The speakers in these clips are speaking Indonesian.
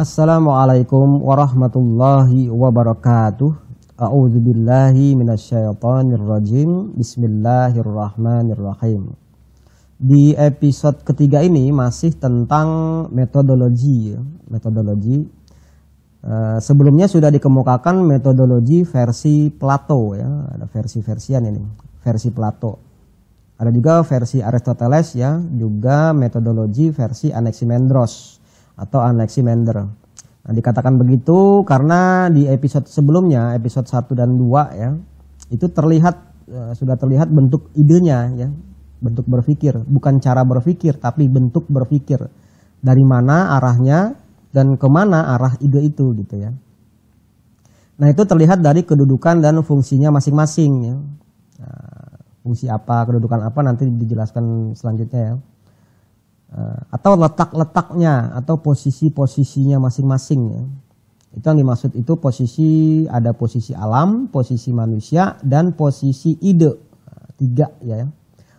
Assalamualaikum warahmatullahi wabarakatuh. A'udzu billahi minasyaitonir rajim. Bismillahirrahmanirrahim. Di episode ketiga ini masih tentang metodologi metodologi. Eh, sebelumnya sudah dikemukakan metodologi versi Plato ya, ada versi-versian ini, versi Plato. Ada juga versi Aristoteles ya, juga metodologi versi Anaximandros atau Anaximander. Nah, dikatakan begitu karena di episode sebelumnya, episode 1 dan 2 ya, itu terlihat eh, sudah terlihat bentuk idenya ya, bentuk berpikir, bukan cara berpikir tapi bentuk berpikir. Dari mana arahnya dan kemana arah ide itu gitu ya. Nah itu terlihat dari kedudukan dan fungsinya masing-masing ya. Nah, fungsi apa, kedudukan apa nanti dijelaskan selanjutnya ya. Eh, atau letak-letaknya atau posisi-posisinya masing-masing ya. Itu yang dimaksud itu posisi ada posisi alam, posisi manusia dan posisi ide. Eh, tiga ya.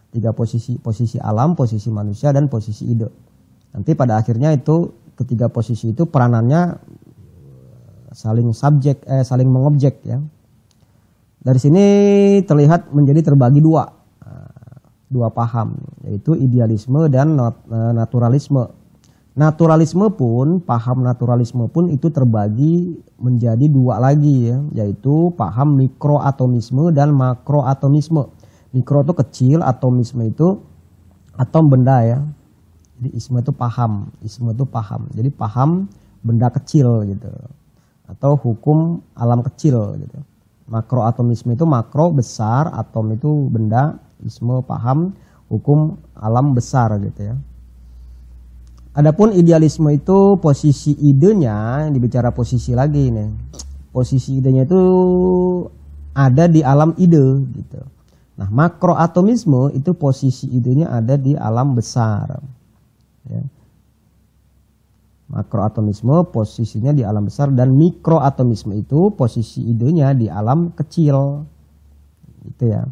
Tiga posisi, posisi alam, posisi manusia dan posisi ide. Nanti pada akhirnya itu ketiga posisi itu peranannya eh, saling subjek eh saling mengobjek ya. Dari sini terlihat menjadi terbagi dua dua paham yaitu idealisme dan e, naturalisme. Naturalisme pun paham naturalisme pun itu terbagi menjadi dua lagi ya yaitu paham mikroatomisme dan makroatomisme. Mikro itu kecil, atomisme itu atom benda ya. Jadi isme itu paham, isme itu paham. Jadi paham benda kecil gitu atau hukum alam kecil gitu. Makroatomisme itu makro besar, atom itu benda, semua paham hukum alam besar gitu ya. Adapun idealisme itu posisi idenya, yang dibicara posisi lagi nih. Posisi idenya itu ada di alam ide gitu. Nah, makroatomisme itu posisi idenya ada di alam besar. Ya. Makroatomisme posisinya di alam besar dan mikroatomisme itu posisi idenya di alam kecil. Gitu ya.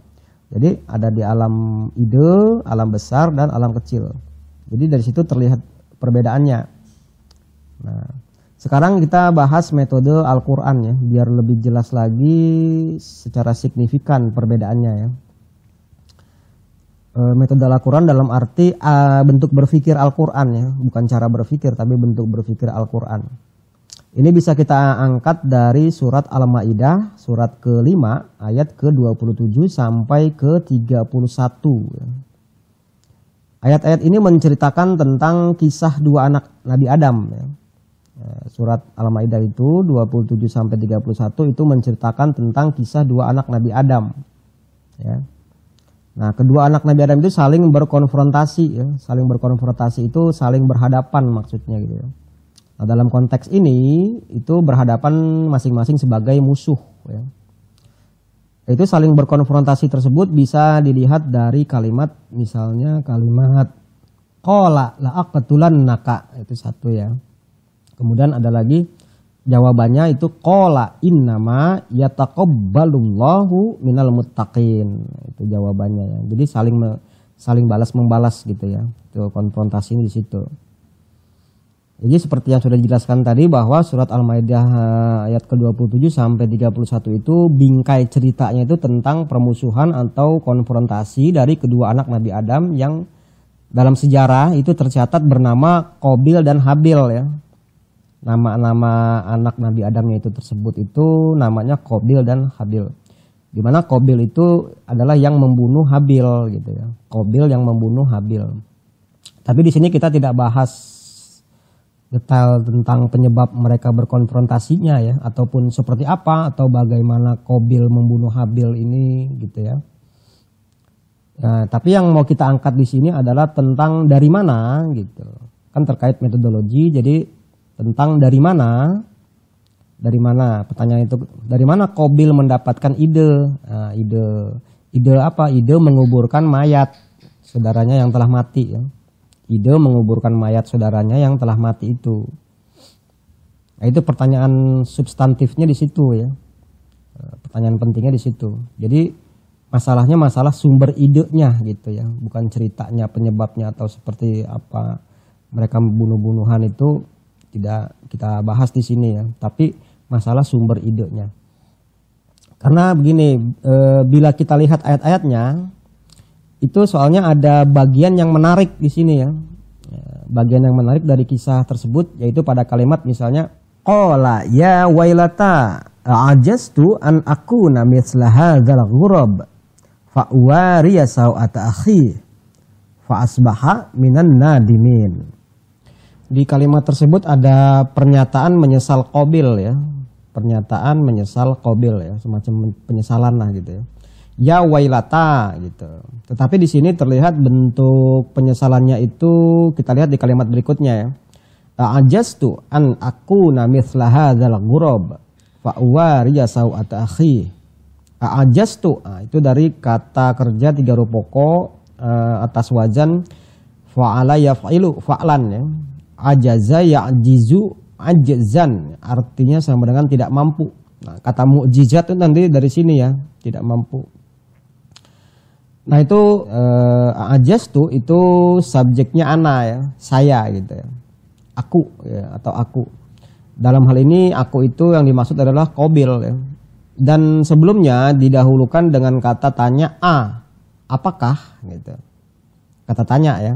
Jadi ada di alam ide, alam besar dan alam kecil. Jadi dari situ terlihat perbedaannya. Nah, sekarang kita bahas metode Al-Qur'an ya, biar lebih jelas lagi secara signifikan perbedaannya ya. Eh, metode Al-Qur'an dalam arti eh, bentuk berpikir Al-Qur'an ya, bukan cara berpikir tapi bentuk berpikir Al-Qur'an. Ini bisa kita angkat dari surat Al-Maidah, surat ke kelima ayat ke-27 sampai ke-31. Ayat-ayat ini menceritakan tentang kisah dua anak Nabi Adam. Ya. Eh, surat Al-Maidah itu 27 sampai 31 itu menceritakan tentang kisah dua anak Nabi Adam. Ya. Nah, kedua anak Nabi Adam itu saling berkonfrontasi ya, saling berkonfrontasi itu saling berhadapan maksudnya gitu ya. Nah, dalam konteks ini itu berhadapan masing-masing sebagai musuh. Ya. Itu saling berkonfrontasi tersebut bisa dilihat dari kalimat misalnya kalimat kola la ketulan naka itu satu ya. Kemudian ada lagi jawabannya itu kola innama yataqabbalullahu minal muttaqin. Itu jawabannya ya. Jadi saling saling balas membalas gitu ya. Itu konfrontasi ini di situ. Jadi seperti yang sudah dijelaskan tadi bahwa surat Al-Maidah eh, ayat ke-27 sampai 31 itu bingkai ceritanya itu tentang permusuhan atau konfrontasi dari kedua anak Nabi Adam yang dalam sejarah itu tercatat bernama Kobil dan Habil ya. Nama-nama anak Nabi Adamnya itu tersebut itu namanya Kobil dan Habil. Dimana Kobil itu adalah yang membunuh Habil gitu ya. Kobil yang membunuh Habil. Tapi di sini kita tidak bahas detail tentang penyebab mereka berkonfrontasinya ya ataupun seperti apa atau bagaimana Kobil membunuh Habil ini gitu ya. Nah, tapi yang mau kita angkat di sini adalah tentang dari mana gitu. Kan terkait metodologi jadi tentang dari mana dari mana pertanyaan itu dari mana Kobil mendapatkan ide nah, ide ide apa ide menguburkan mayat saudaranya yang telah mati ya ide menguburkan mayat saudaranya yang telah mati itu. Nah, itu pertanyaan substantifnya di situ ya. Eh, pertanyaan pentingnya di situ. Jadi masalahnya masalah sumber idenya gitu ya, bukan ceritanya penyebabnya atau seperti apa mereka bunuh-bunuhan itu tidak kita bahas di sini ya, tapi masalah sumber idenya. Karena begini, e, bila kita lihat ayat-ayatnya, itu soalnya ada bagian yang menarik di sini ya. ya. Bagian yang menarik dari kisah tersebut yaitu pada kalimat misalnya qala ya wailata ajastu an aku mithla hadzal ghurab fa wariya sawata akhi fa asbaha minan nadimin. Di kalimat tersebut ada pernyataan menyesal kobil ya. Pernyataan menyesal kobil ya, semacam penyesalan lah gitu ya ya wailata gitu. Tetapi di sini terlihat bentuk penyesalannya itu kita lihat di kalimat berikutnya ya. Ajastu an aku namithla hadzal ghurab fa uwariya sau'at akhi. Ajastu ah, itu dari kata kerja tiga huruf pokok eh, atas wajan fa'ala yaf'ilu fa'lan ya. Ajaza ya'jizu ajzan artinya sama dengan tidak mampu. Nah, kata mukjizat itu nanti dari sini ya, tidak mampu Nah itu uh, eh, tuh itu subjeknya ana ya, saya gitu ya. Aku ya, atau aku. Dalam hal ini aku itu yang dimaksud adalah kobil ya. Dan sebelumnya didahulukan dengan kata tanya a, apakah gitu. Kata tanya ya.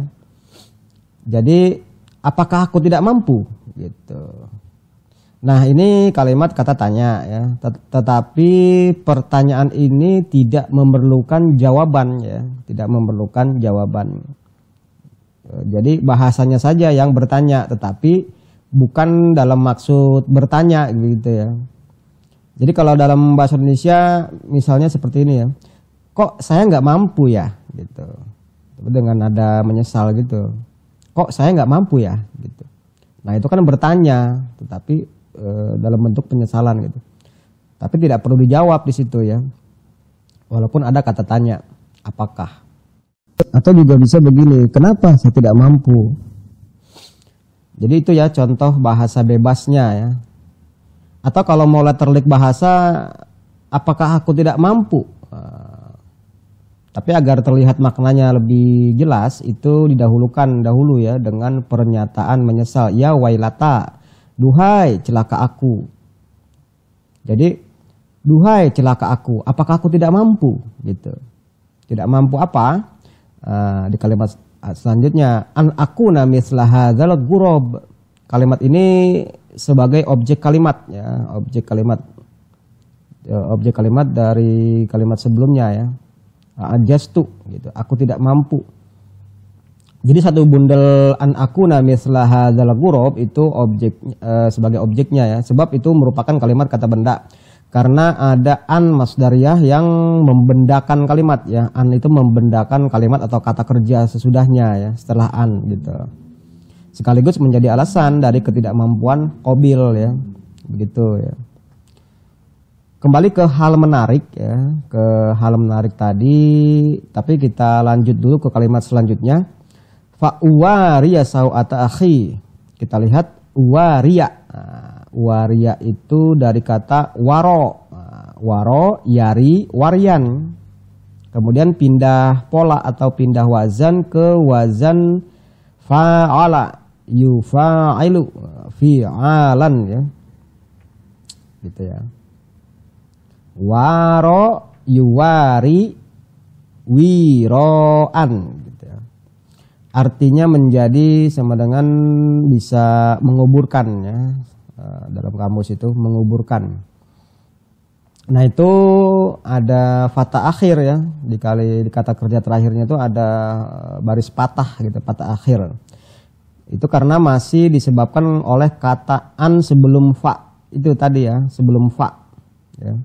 Jadi apakah aku tidak mampu gitu. Nah, ini kalimat kata tanya ya. Tetapi pertanyaan ini tidak memerlukan jawaban ya, tidak memerlukan jawaban. E, jadi bahasanya saja yang bertanya, tetapi bukan dalam maksud bertanya gitu ya. Jadi kalau dalam bahasa Indonesia misalnya seperti ini ya, kok saya nggak mampu ya gitu, dengan ada menyesal gitu, kok saya nggak mampu ya gitu. Nah itu kan bertanya, tetapi e, dalam bentuk penyesalan gitu. Tapi tidak perlu dijawab di situ ya. Walaupun ada kata tanya, apakah? Atau juga bisa begini, kenapa saya tidak mampu? Jadi itu ya contoh bahasa bebasnya ya. Atau kalau mau letterlik bahasa, apakah aku tidak mampu? Tapi agar terlihat maknanya lebih jelas itu didahulukan dahulu ya dengan pernyataan menyesal. Ya wailata duhai celaka aku. Jadi duhai celaka aku, apakah aku tidak mampu gitu. Tidak mampu apa? Uh, di kalimat selanjutnya an aku nami hadal gurob. Kalimat ini sebagai objek kalimat ya, objek kalimat ya, objek kalimat dari kalimat sebelumnya ya. Ajastu gitu. Aku tidak mampu jadi satu bundel an nami mislah dalam ghurab itu objek e, sebagai objeknya ya. Sebab itu merupakan kalimat kata benda. Karena ada an masdariah yang membendakan kalimat ya. An itu membendakan kalimat atau kata kerja sesudahnya ya, setelah an gitu. Sekaligus menjadi alasan dari ketidakmampuan kobil ya. Begitu ya. Kembali ke hal menarik ya, ke hal menarik tadi, tapi kita lanjut dulu ke kalimat selanjutnya fa uwariya sawata akhi. Kita lihat waria Nah, itu dari kata waro. Nah, waro yari warian. Kemudian pindah pola atau pindah wazan ke wazan fa'ala yufa'ilu fi'alan ya. Gitu ya. Waro yuwari wiroan artinya menjadi sama dengan bisa menguburkan ya eh, dalam kamus itu menguburkan. Nah itu ada fata akhir ya dikali di kata kerja terakhirnya itu ada eh, baris patah gitu patah akhir. Itu karena masih disebabkan oleh kataan sebelum fa itu tadi ya sebelum fa. Ya.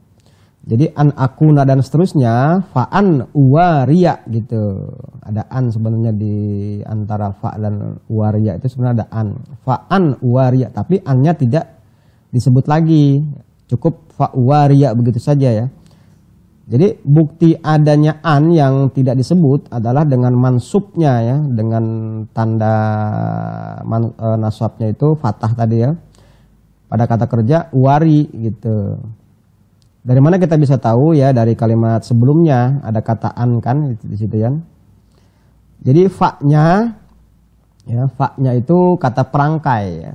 Jadi an akuna dan seterusnya fa an uwaria gitu. Ada an sebenarnya di antara fa dan uwaria itu sebenarnya ada an. fa an uwaria tapi annya tidak disebut lagi. Cukup fa uwaria begitu saja ya. Jadi bukti adanya an yang tidak disebut adalah dengan mansubnya ya, dengan tanda man, e, nasabnya itu fathah tadi ya. Pada kata kerja wari gitu. Dari mana kita bisa tahu ya dari kalimat sebelumnya ada kataan kan di situ ya. Jadi faknya ya faknya itu kata perangkai ya.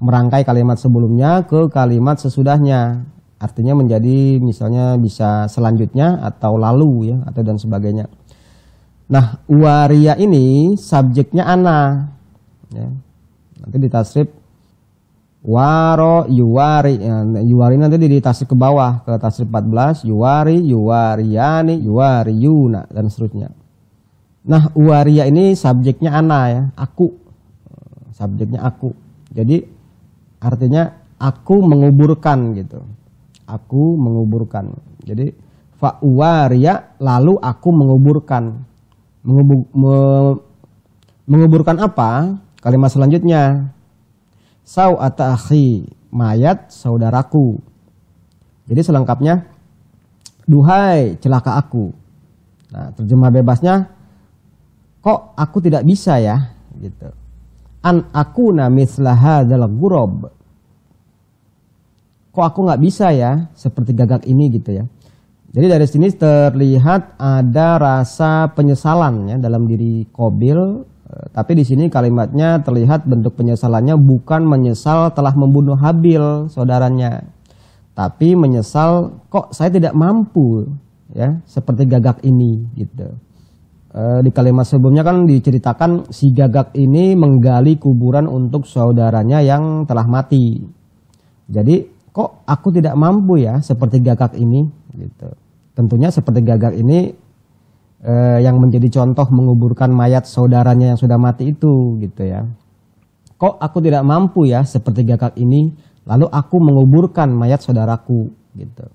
merangkai kalimat sebelumnya ke kalimat sesudahnya artinya menjadi misalnya bisa selanjutnya atau lalu ya atau dan sebagainya. Nah, waria ini subjeknya ana ya. Nanti di waro yuwari eh, yuwari nanti di tafsir ke bawah ke tafsir 14 yuwari yuwariyani yuna dan seterusnya nah uwaria ini subjeknya ana ya aku subjeknya aku jadi artinya aku menguburkan gitu aku menguburkan jadi fa uwaria lalu aku menguburkan Mengubur, me, menguburkan apa kalimat selanjutnya Sau akhi, mayat saudaraku. Jadi selengkapnya, duhai celaka aku. Nah, terjemah bebasnya, kok aku tidak bisa ya? Gitu. An aku namislah dalam gurob. Kok aku nggak bisa ya? Seperti gagak ini gitu ya. Jadi dari sini terlihat ada rasa penyesalan ya dalam diri Kobil Eh, tapi di sini kalimatnya terlihat bentuk penyesalannya bukan menyesal telah membunuh Habil saudaranya, tapi menyesal kok saya tidak mampu ya seperti gagak ini gitu. E, di kalimat sebelumnya kan diceritakan si gagak ini menggali kuburan untuk saudaranya yang telah mati. Jadi kok aku tidak mampu ya seperti gagak ini gitu. Tentunya seperti gagak ini eh, yang menjadi contoh menguburkan mayat saudaranya yang sudah mati itu gitu ya. Kok aku tidak mampu ya seperti gagak ini lalu aku menguburkan mayat saudaraku gitu.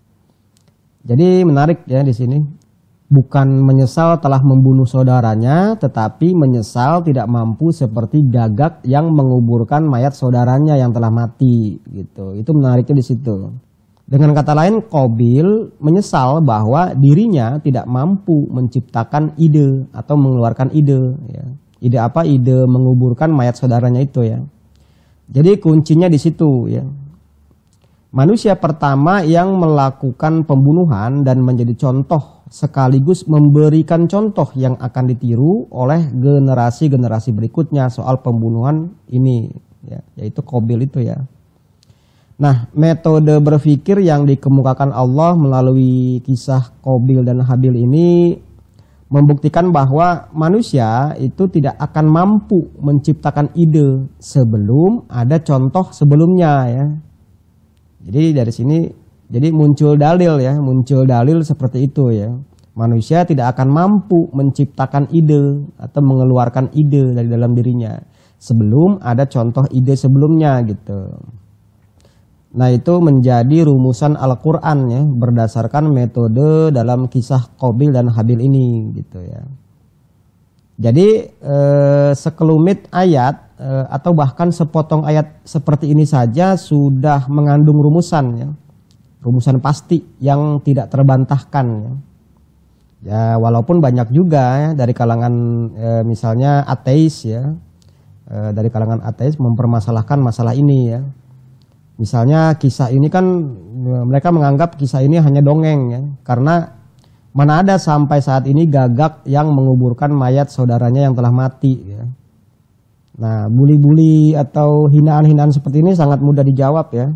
Jadi menarik ya di sini bukan menyesal telah membunuh saudaranya tetapi menyesal tidak mampu seperti gagak yang menguburkan mayat saudaranya yang telah mati gitu. Itu menariknya di situ. Dengan kata lain, Kobil menyesal bahwa dirinya tidak mampu menciptakan ide atau mengeluarkan ide. Ya. Ide apa? Ide menguburkan mayat saudaranya itu ya. Jadi kuncinya di situ ya. Manusia pertama yang melakukan pembunuhan dan menjadi contoh sekaligus memberikan contoh yang akan ditiru oleh generasi-generasi berikutnya soal pembunuhan ini ya, yaitu Kobil itu ya. Nah, metode berpikir yang dikemukakan Allah melalui kisah Kobil dan Habil ini membuktikan bahwa manusia itu tidak akan mampu menciptakan ide sebelum ada contoh sebelumnya ya. Jadi dari sini jadi muncul dalil ya, muncul dalil seperti itu ya. Manusia tidak akan mampu menciptakan ide atau mengeluarkan ide dari dalam dirinya sebelum ada contoh ide sebelumnya gitu. Nah itu menjadi rumusan Al-Quran ya berdasarkan metode dalam kisah Qabil dan Habil ini gitu ya. Jadi eh, sekelumit ayat eh, atau bahkan sepotong ayat seperti ini saja sudah mengandung rumusan ya. Rumusan pasti yang tidak terbantahkan ya. Ya walaupun banyak juga ya, dari kalangan eh, misalnya ateis ya. Eh, dari kalangan ateis mempermasalahkan masalah ini ya Misalnya kisah ini kan e, mereka menganggap kisah ini hanya dongeng ya karena mana ada sampai saat ini gagak yang menguburkan mayat saudaranya yang telah mati ya. Nah, bully-bully atau hinaan-hinaan seperti ini sangat mudah dijawab ya.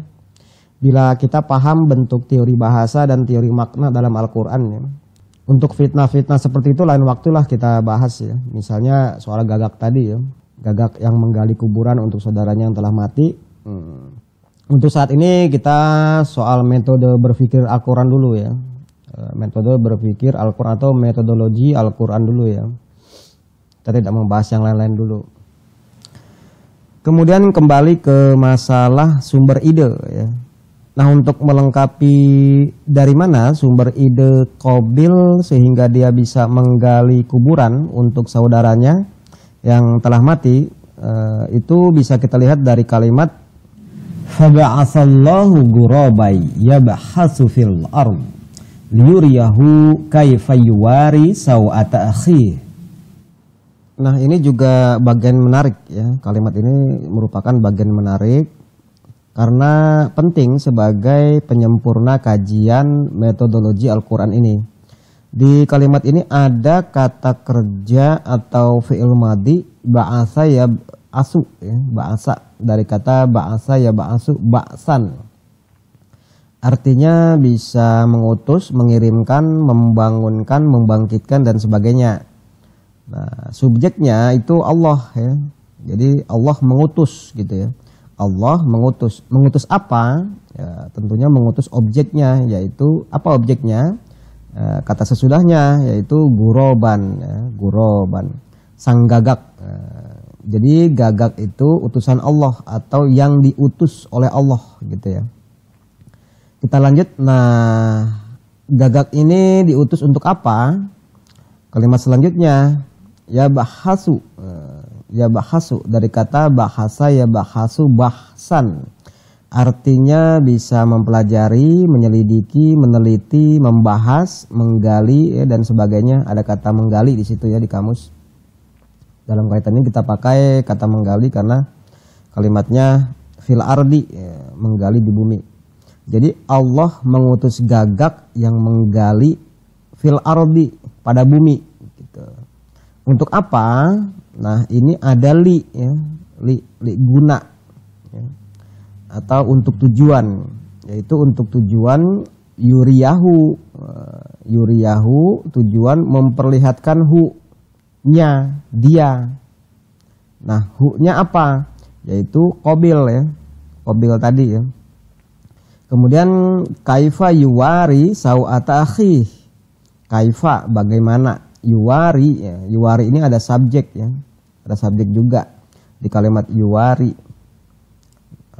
Bila kita paham bentuk teori bahasa dan teori makna dalam Al-Qur'an ya. Untuk fitnah-fitnah seperti itu lain waktulah kita bahas ya. Misalnya soal gagak tadi ya. Gagak yang menggali kuburan untuk saudaranya yang telah mati. Hmm untuk saat ini kita soal metode berpikir Al-Quran dulu ya. E, metode berpikir Al-Quran atau metodologi Al-Quran dulu ya. Kita tidak membahas yang lain-lain dulu. Kemudian kembali ke masalah sumber ide ya. Nah untuk melengkapi dari mana sumber ide Kobil sehingga dia bisa menggali kuburan untuk saudaranya yang telah mati, e, itu bisa kita lihat dari kalimat Faba'asallahu gurabai yabahasu fil arm liyuriyahu kaifayuwari sawata akhi. Nah, ini juga bagian menarik ya. Kalimat ini merupakan bagian menarik karena penting sebagai penyempurna kajian metodologi Al-Qur'an ini. Di kalimat ini ada kata kerja atau fi'il madi ba'asa ya Asuk, ya, bahasa dari kata bahasa ya ba'asu baksan, Artinya bisa mengutus, mengirimkan, membangunkan, membangkitkan dan sebagainya. Nah, subjeknya itu Allah ya. Jadi Allah mengutus gitu ya. Allah mengutus. Mengutus apa? Ya, tentunya mengutus objeknya yaitu apa objeknya? Ya, kata sesudahnya yaitu guroban ya, guroban sang gagak ya. Jadi gagak itu utusan Allah atau yang diutus oleh Allah gitu ya. Kita lanjut. Nah, gagak ini diutus untuk apa? Kalimat selanjutnya ya bahasu. Eh, ya bahasu dari kata bahasa ya bahasu bahsan. Artinya bisa mempelajari, menyelidiki, meneliti, membahas, menggali ya, dan sebagainya. Ada kata menggali di situ ya di kamus dalam kaitan ini kita pakai kata menggali karena kalimatnya fil ardi ya, menggali di bumi. Jadi Allah mengutus gagak yang menggali fil ardi pada bumi gitu. Untuk apa? Nah, ini ada li ya, li, li guna ya. atau untuk tujuan yaitu untuk tujuan yuriyahu yuriyahu tujuan memperlihatkan hu nya dia nah huknya apa yaitu kobil ya kobil tadi ya kemudian kaifa yuwari sawata akhi kaifa bagaimana yuwari ya. yuwari ini ada subjek ya ada subjek juga di kalimat yuwari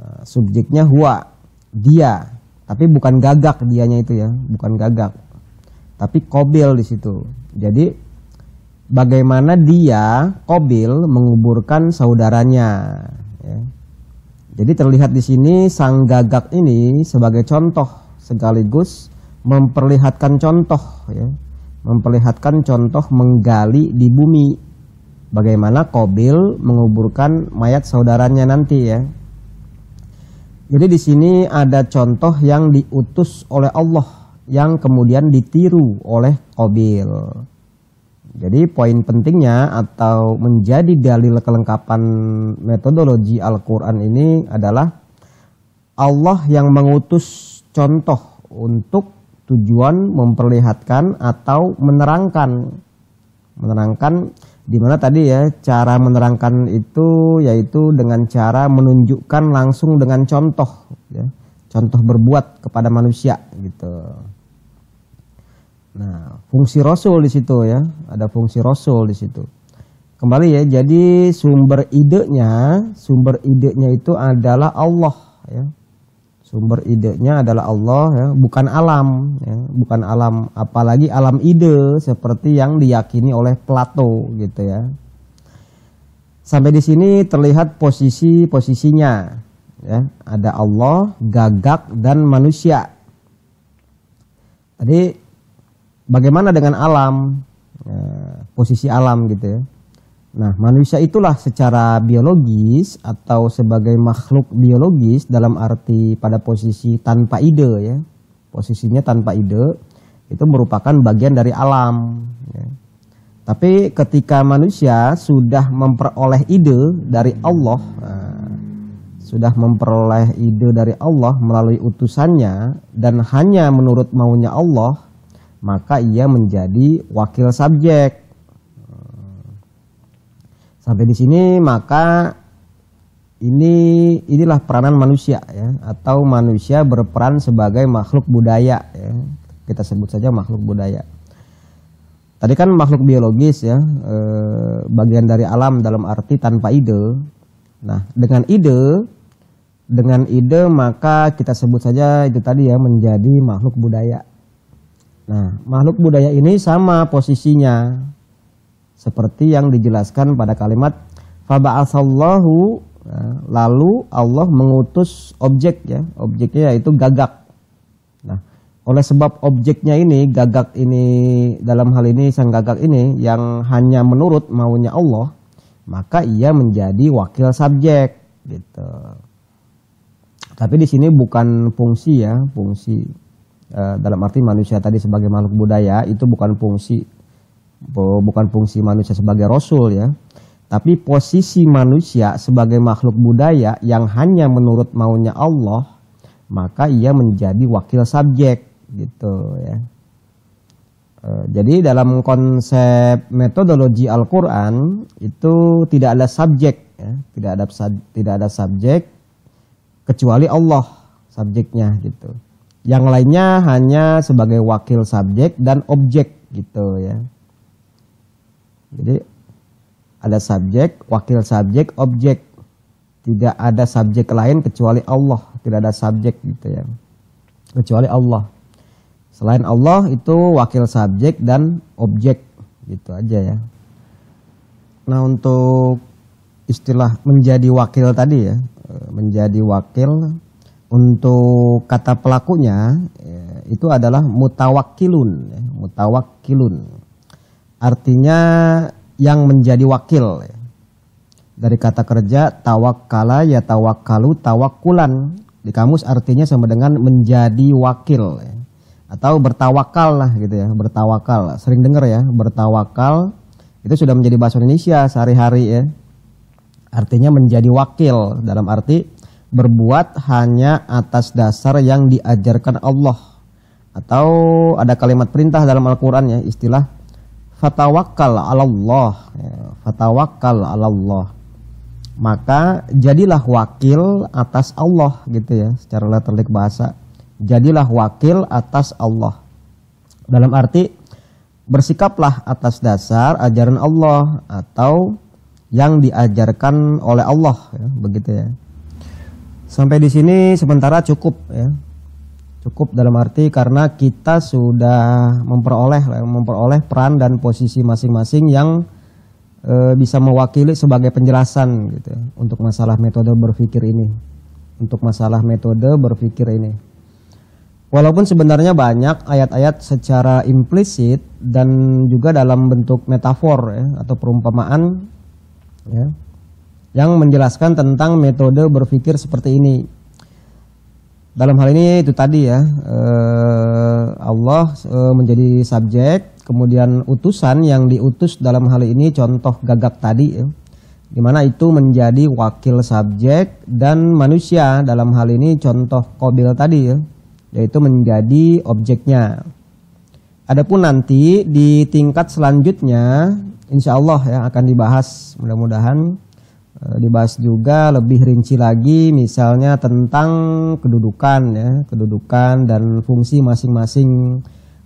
eh, subjeknya huwa dia tapi bukan gagak dianya itu ya bukan gagak tapi kobil di situ jadi bagaimana dia Kobil menguburkan saudaranya. Ya. Jadi terlihat di sini sang gagak ini sebagai contoh sekaligus memperlihatkan contoh, ya. memperlihatkan contoh menggali di bumi. Bagaimana Kobil menguburkan mayat saudaranya nanti ya. Jadi di sini ada contoh yang diutus oleh Allah yang kemudian ditiru oleh Kobil. Jadi poin pentingnya atau menjadi dalil kelengkapan metodologi Al-Quran ini adalah Allah yang mengutus contoh untuk tujuan memperlihatkan atau menerangkan. Menerangkan dimana tadi ya cara menerangkan itu yaitu dengan cara menunjukkan langsung dengan contoh. Ya. Contoh berbuat kepada manusia gitu. Nah, fungsi rasul di situ ya, ada fungsi rasul di situ. Kembali ya, jadi sumber idenya, sumber idenya itu adalah Allah ya. Sumber idenya adalah Allah ya, bukan alam ya, bukan alam apalagi alam ide seperti yang diyakini oleh Plato gitu ya. Sampai di sini terlihat posisi-posisinya ya, ada Allah, gagak dan manusia. Tadi bagaimana dengan alam, ya, posisi alam gitu ya. Nah, manusia itulah secara biologis atau sebagai makhluk biologis dalam arti pada posisi tanpa ide ya. Posisinya tanpa ide itu merupakan bagian dari alam. Ya. Tapi ketika manusia sudah memperoleh ide dari Allah, nah, sudah memperoleh ide dari Allah melalui utusannya dan hanya menurut maunya Allah, maka ia menjadi wakil subjek. Sampai di sini maka ini inilah peranan manusia ya atau manusia berperan sebagai makhluk budaya ya. Kita sebut saja makhluk budaya. Tadi kan makhluk biologis ya eh, bagian dari alam dalam arti tanpa ide. Nah, dengan ide dengan ide maka kita sebut saja itu tadi ya menjadi makhluk budaya Nah, makhluk budaya ini sama posisinya seperti yang dijelaskan pada kalimat faba'atsallahu ya, lalu Allah mengutus objek ya, objeknya yaitu gagak. Nah, oleh sebab objeknya ini gagak ini dalam hal ini sang gagak ini yang hanya menurut maunya Allah, maka ia menjadi wakil subjek gitu. Tapi di sini bukan fungsi ya, fungsi Eh, dalam arti manusia tadi sebagai makhluk budaya itu bukan fungsi bukan fungsi manusia sebagai rasul ya tapi posisi manusia sebagai makhluk budaya yang hanya menurut maunya Allah maka ia menjadi wakil subjek gitu ya eh, jadi dalam konsep metodologi Al-Quran itu tidak ada subjek ya. tidak ada tidak ada subjek kecuali Allah subjeknya gitu yang lainnya hanya sebagai wakil subjek dan objek gitu ya. Jadi ada subjek, wakil subjek, objek. Tidak ada subjek lain kecuali Allah, tidak ada subjek gitu ya. Kecuali Allah. Selain Allah itu wakil subjek dan objek gitu aja ya. Nah, untuk istilah menjadi wakil tadi ya, eh, menjadi wakil untuk kata pelakunya eh, itu adalah mutawakilun ya, mutawakilun artinya yang menjadi wakil ya. dari kata kerja tawakala, ya tawakalu, tawakulan. di kamus artinya sama dengan menjadi wakil ya. atau bertawakal lah gitu ya bertawakal sering dengar ya bertawakal itu sudah menjadi bahasa Indonesia sehari-hari ya artinya menjadi wakil dalam arti berbuat hanya atas dasar yang diajarkan Allah atau ada kalimat perintah dalam Al-Qur'an ya istilah fatawakkal Allah ya, fatawakkal 'alallah maka jadilah wakil atas Allah gitu ya secara letterlik bahasa jadilah wakil atas Allah dalam arti bersikaplah atas dasar ajaran Allah atau yang diajarkan oleh Allah ya, begitu ya Sampai di sini sementara cukup ya. Cukup dalam arti karena kita sudah memperoleh memperoleh peran dan posisi masing-masing yang e, bisa mewakili sebagai penjelasan gitu ya, untuk masalah metode berpikir ini. Untuk masalah metode berpikir ini. Walaupun sebenarnya banyak ayat-ayat secara implisit dan juga dalam bentuk metafor ya, atau perumpamaan ya, yang menjelaskan tentang metode berpikir seperti ini. Dalam hal ini itu tadi ya, eh, Allah eh, menjadi subjek, kemudian utusan yang diutus dalam hal ini contoh gagak tadi ya. Di mana itu menjadi wakil subjek dan manusia dalam hal ini contoh kobil tadi ya, yaitu menjadi objeknya. Adapun nanti di tingkat selanjutnya, insya Allah ya akan dibahas mudah-mudahan Eh, dibahas juga lebih rinci lagi misalnya tentang kedudukan ya kedudukan dan fungsi masing-masing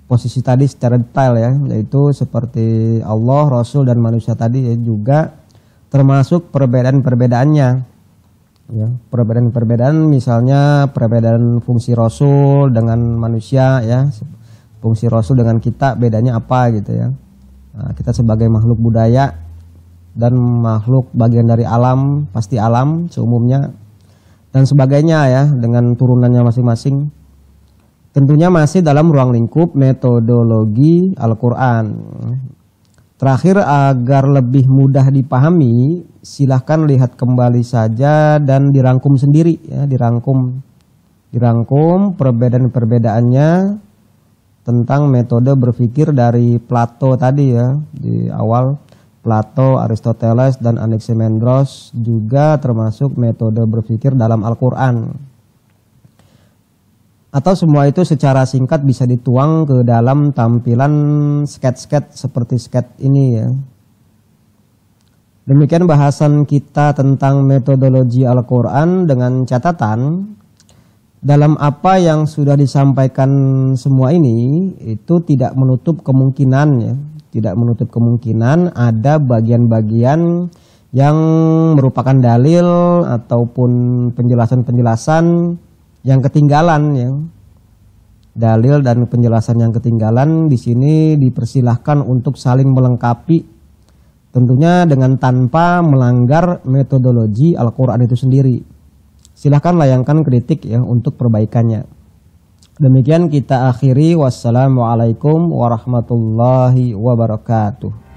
posisi tadi secara detail ya yaitu seperti Allah Rasul dan manusia tadi ya, juga termasuk perbedaan-perbedaannya ya perbedaan-perbedaan misalnya perbedaan fungsi Rasul dengan manusia ya fungsi Rasul dengan kita bedanya apa gitu ya nah, kita sebagai makhluk budaya dan makhluk bagian dari alam, pasti alam seumumnya dan sebagainya ya dengan turunannya masing-masing. Tentunya masih dalam ruang lingkup metodologi Al-Qur'an. Terakhir agar lebih mudah dipahami, silahkan lihat kembali saja dan dirangkum sendiri ya, dirangkum dirangkum perbedaan-perbedaannya tentang metode berpikir dari Plato tadi ya di awal Plato, Aristoteles, dan Anaximandros juga termasuk metode berpikir dalam Al-Quran. Atau semua itu secara singkat bisa dituang ke dalam tampilan sket-sket seperti sket ini ya. Demikian bahasan kita tentang metodologi Al-Quran dengan catatan dalam apa yang sudah disampaikan semua ini itu tidak menutup kemungkinan ya tidak menutup kemungkinan ada bagian-bagian yang merupakan dalil ataupun penjelasan-penjelasan yang ketinggalan ya. Dalil dan penjelasan yang ketinggalan di sini dipersilahkan untuk saling melengkapi tentunya dengan tanpa melanggar metodologi Al-Qur'an itu sendiri. Silahkan layangkan kritik ya untuk perbaikannya. Demikian kita akhiri. Wassalamualaikum warahmatullahi wabarakatuh.